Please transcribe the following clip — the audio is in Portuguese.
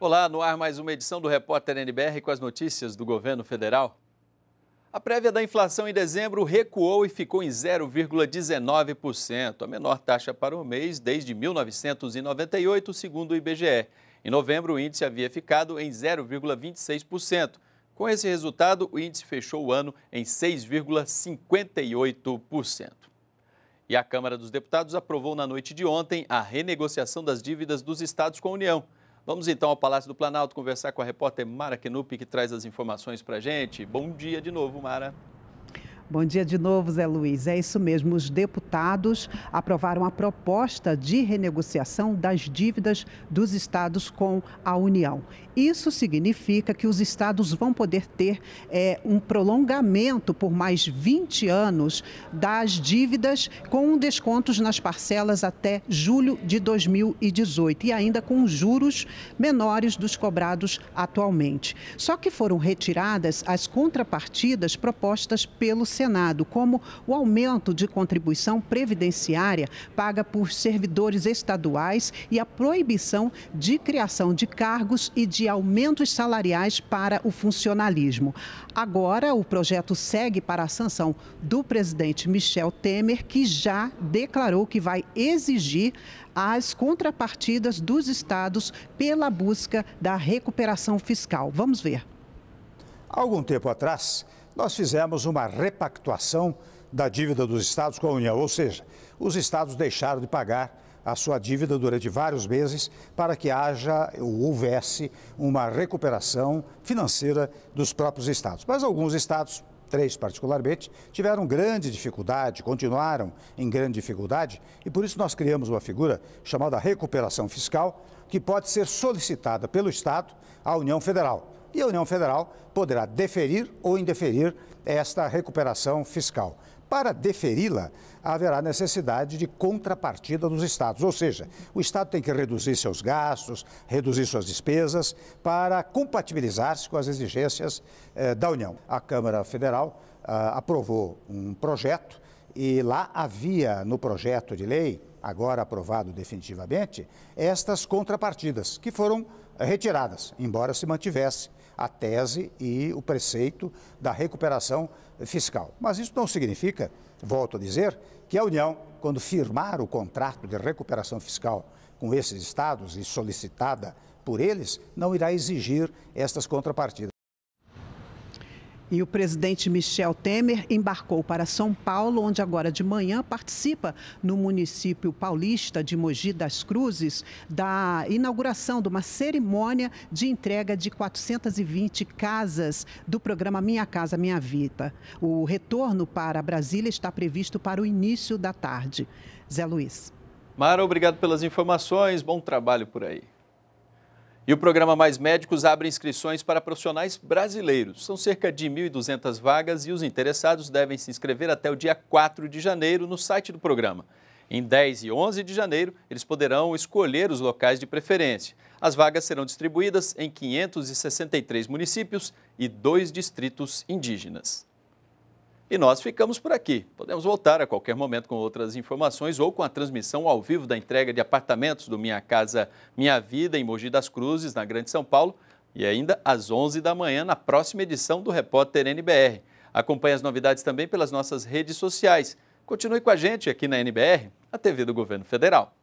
Olá, no ar mais uma edição do Repórter NBR com as notícias do governo federal. A prévia da inflação em dezembro recuou e ficou em 0,19%, a menor taxa para o mês desde 1998, segundo o IBGE. Em novembro, o índice havia ficado em 0,26%. Com esse resultado, o índice fechou o ano em 6,58%. E a Câmara dos Deputados aprovou na noite de ontem a renegociação das dívidas dos estados com a União. Vamos então ao Palácio do Planalto conversar com a repórter Mara Kenup, que traz as informações para a gente. Bom dia de novo, Mara. Bom dia de novo, Zé Luiz. É isso mesmo. Os deputados aprovaram a proposta de renegociação das dívidas dos estados com a União. Isso significa que os estados vão poder ter é, um prolongamento por mais 20 anos das dívidas, com descontos nas parcelas até julho de 2018 e ainda com juros menores dos cobrados atualmente. Só que foram retiradas as contrapartidas propostas pelo Senado, como o aumento de contribuição previdenciária paga por servidores estaduais e a proibição de criação de cargos e de aumentos salariais para o funcionalismo. Agora, o projeto segue para a sanção do presidente Michel Temer, que já declarou que vai exigir as contrapartidas dos estados pela busca da recuperação fiscal. Vamos ver. Há algum tempo atrás, nós fizemos uma repactuação da dívida dos estados com a União, ou seja, os estados deixaram de pagar a sua dívida durante vários meses para que haja ou houvesse uma recuperação financeira dos próprios estados. Mas alguns estados, três particularmente, tiveram grande dificuldade, continuaram em grande dificuldade, e por isso nós criamos uma figura chamada recuperação fiscal, que pode ser solicitada pelo estado à União Federal e a União Federal poderá deferir ou indeferir esta recuperação fiscal. Para deferi-la, haverá necessidade de contrapartida dos estados, ou seja, o estado tem que reduzir seus gastos, reduzir suas despesas, para compatibilizar-se com as exigências eh, da União. A Câmara Federal ah, aprovou um projeto e lá havia no projeto de lei, agora aprovado definitivamente, estas contrapartidas, que foram retiradas, embora se mantivesse a tese e o preceito da recuperação fiscal. Mas isso não significa, volto a dizer, que a União, quando firmar o contrato de recuperação fiscal com esses estados e solicitada por eles, não irá exigir estas contrapartidas. E o presidente Michel Temer embarcou para São Paulo, onde agora de manhã participa no município paulista de Mogi das Cruzes da inauguração de uma cerimônia de entrega de 420 casas do programa Minha Casa Minha Vida. O retorno para Brasília está previsto para o início da tarde. Zé Luiz. Mara, obrigado pelas informações. Bom trabalho por aí. E o programa Mais Médicos abre inscrições para profissionais brasileiros. São cerca de 1.200 vagas e os interessados devem se inscrever até o dia 4 de janeiro no site do programa. Em 10 e 11 de janeiro, eles poderão escolher os locais de preferência. As vagas serão distribuídas em 563 municípios e dois distritos indígenas. E nós ficamos por aqui. Podemos voltar a qualquer momento com outras informações ou com a transmissão ao vivo da entrega de apartamentos do Minha Casa Minha Vida em Mogi das Cruzes, na Grande São Paulo, e ainda às 11 da manhã na próxima edição do Repórter NBR. Acompanhe as novidades também pelas nossas redes sociais. Continue com a gente aqui na NBR, a TV do Governo Federal.